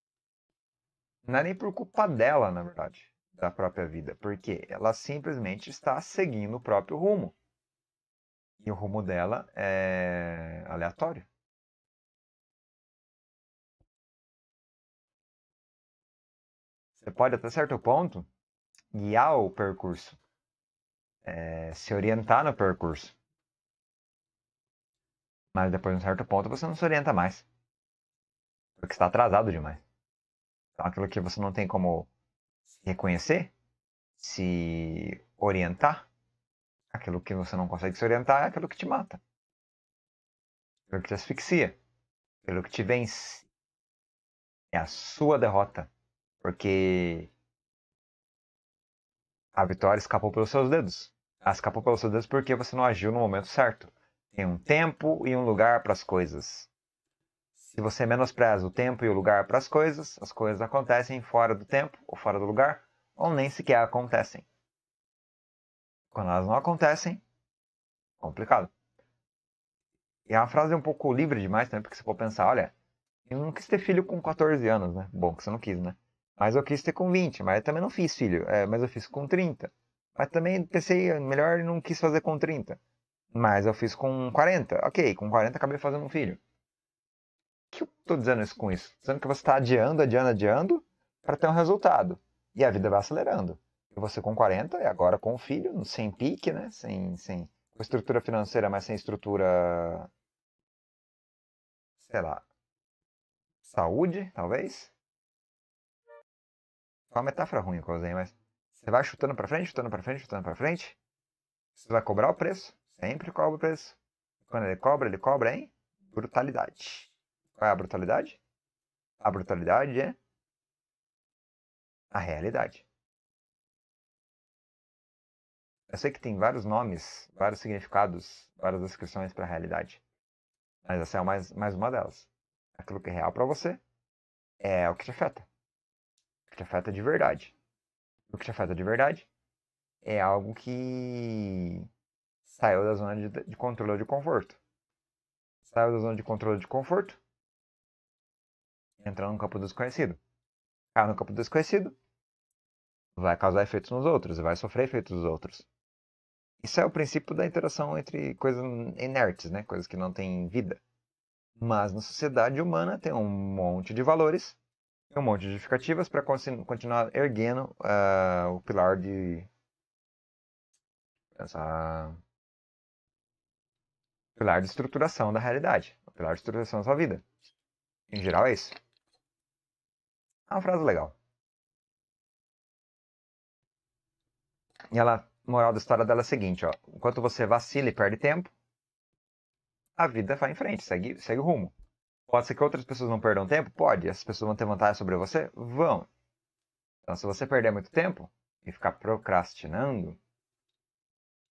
Speaker 1: Não é nem por culpa dela, na verdade, da própria vida, porque ela simplesmente está seguindo o próprio rumo. E o rumo dela é aleatório. Você pode até certo ponto guiar o percurso, é, se orientar no percurso. Mas depois de um certo ponto você não se orienta mais. Porque está atrasado demais. Então aquilo que você não tem como reconhecer, se orientar, aquilo que você não consegue se orientar é aquilo que te mata. Aquilo que te asfixia. Aquilo que te vence. É a sua derrota. Porque a vitória escapou pelos seus dedos. Ela escapou pelos seus dedos porque você não agiu no momento certo. Tem um tempo e um lugar para as coisas. Se você menospreza o tempo e o lugar para as coisas, as coisas acontecem fora do tempo ou fora do lugar, ou nem sequer acontecem. Quando elas não acontecem, complicado. E é a frase é um pouco livre demais também, porque você pode pensar, olha, eu não quis ter filho com 14 anos, né? Bom que você não quis, né? Mas eu quis ter com 20, mas também não fiz, filho. É, mas eu fiz com 30. Mas também pensei, é, melhor não quis fazer com 30. Mas eu fiz com 40. Ok, com 40 acabei fazendo um filho. O que eu tô dizendo isso com isso? Dizendo que você está adiando, adiando, adiando para ter um resultado. E a vida vai acelerando. E você com 40 e agora com o filho, sem pique, né? Sem, sem estrutura financeira, mas sem estrutura. sei lá. saúde, talvez foi uma metáfora ruim, aí, mas você vai chutando para frente, chutando para frente, chutando para frente. Você vai cobrar o preço. Sempre cobra o preço. Quando ele cobra, ele cobra em brutalidade. Qual é a brutalidade? A brutalidade é a realidade. Eu sei que tem vários nomes, vários significados, várias descrições para a realidade. Mas essa é mais, mais uma delas. Aquilo que é real para você é o que te afeta que te afeta de verdade. O que te afeta de verdade é algo que saiu da zona de, de controle de conforto. Saiu da zona de controle de conforto, entrando no campo desconhecido. Caiu no campo desconhecido, vai causar efeitos nos outros, vai sofrer efeitos dos outros. Isso é o princípio da interação entre coisas inertes, né? coisas que não têm vida. Mas na sociedade humana tem um monte de valores um monte de justificativas para continuar erguendo uh, o pilar de essa pilar de estruturação da realidade, o pilar de estruturação da sua vida. Em geral é isso. É uma frase legal. E ela, moral da história dela é a seguinte, ó, enquanto você vacila e perde tempo, a vida vai em frente, segue, segue o rumo. Pode ser que outras pessoas não perdam tempo? Pode. Essas pessoas vão ter vantagem sobre você? Vão. Então, se você perder muito tempo e ficar procrastinando,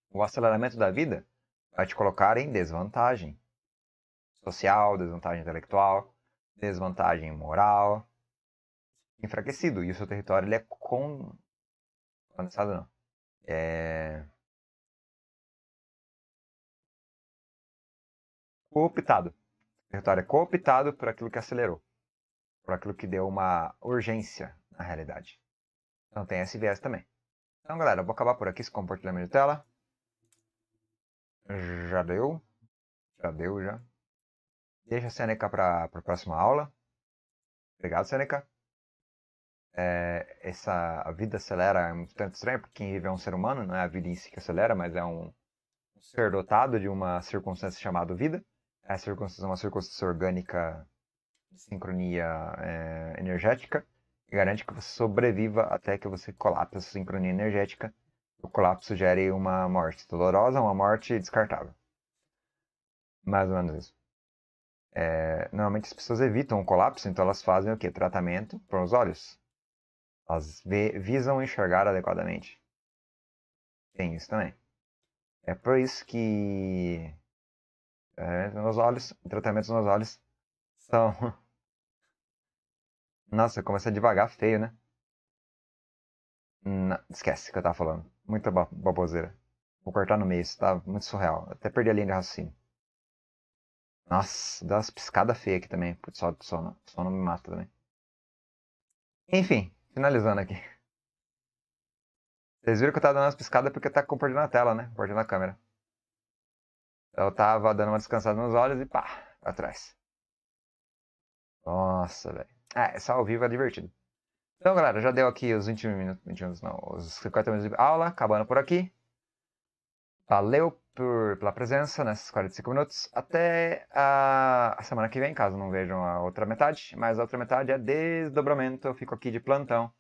Speaker 1: o aceleramento da vida vai te colocar em desvantagem social, desvantagem intelectual, desvantagem moral, enfraquecido. E o seu território ele é con... condensado, não. É... Cooptado território é cooptado por aquilo que acelerou, por aquilo que deu uma urgência na realidade. Então tem esse viés também. Então, galera, eu vou acabar por aqui esse compartilhamento de tela. Já deu. Já deu, já. Deixa a Seneca para a próxima aula. Obrigado, Seneca. É, essa a vida acelera é um tanto estranho, porque quem vive é um ser humano, não é a vida em si que acelera, mas é um ser dotado de uma circunstância chamada vida. É circunstância, uma circunstância orgânica de sincronia é, energética e garante que você sobreviva até que você colapse a sincronia energética. O colapso gere uma morte dolorosa, uma morte descartável. Mais ou menos isso. É, normalmente as pessoas evitam o colapso, então elas fazem o que? Tratamento para os olhos. Elas visam enxergar adequadamente. Tem isso também. É por isso que é, nos olhos, tratamentos nos olhos são. Então, [LAUGHS] nossa, começa devagar feio, né? Não, esquece o que eu tava falando. Muita baboseira. Vou cortar no meio, isso tá muito surreal. Até perdi a linha de raciocínio. Nossa, dá umas piscadas feias aqui também. Putz, só, só, não, só me mata também. Enfim, finalizando aqui. Vocês viram que eu tava dando umas piscadas porque eu tá tava compartilhando a tela, né? Compartilhando a câmera. Eu tava dando uma descansada nos olhos e pá, atrás Nossa, velho. É, essa ao vivo é divertido. Então, galera, já deu aqui os 21 minutos, 21 minutos não, os 50 minutos de aula, acabando por aqui. Valeu por, pela presença nesses 45 minutos. Até a, a, semana que vem, caso não vejam a outra metade. Mas a outra metade é desdobramento. Eu fico aqui de plantão.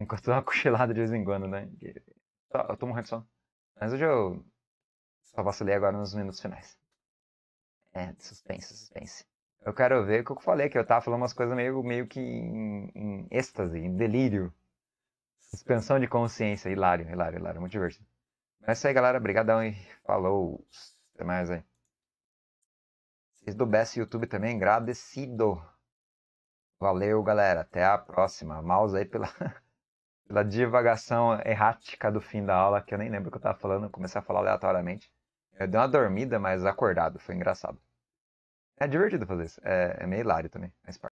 Speaker 1: Enquanto dou uma cochilada de vez em quando, né? Eu tô morrendo de sono. Mas hoje eu só vacilei agora nos minutos finais. É, suspense, suspense. Eu quero ver o que eu falei, que eu tava falando umas coisas meio, meio que em, em êxtase, em delírio. Suspensão de consciência, hilário, hilário, hilário, muito divertido. Mas é isso aí, galera, Obrigadão e falou, até mais aí. Vocês do Best YouTube também, agradecido. Valeu, galera, até a próxima. Mouse aí pela, [LAUGHS] pela divagação errática do fim da aula, que eu nem lembro o que eu tava falando, comecei a falar aleatoriamente. Eu dei uma dormida, mas acordado. Foi engraçado. É divertido fazer isso. É, é meio hilário também, faz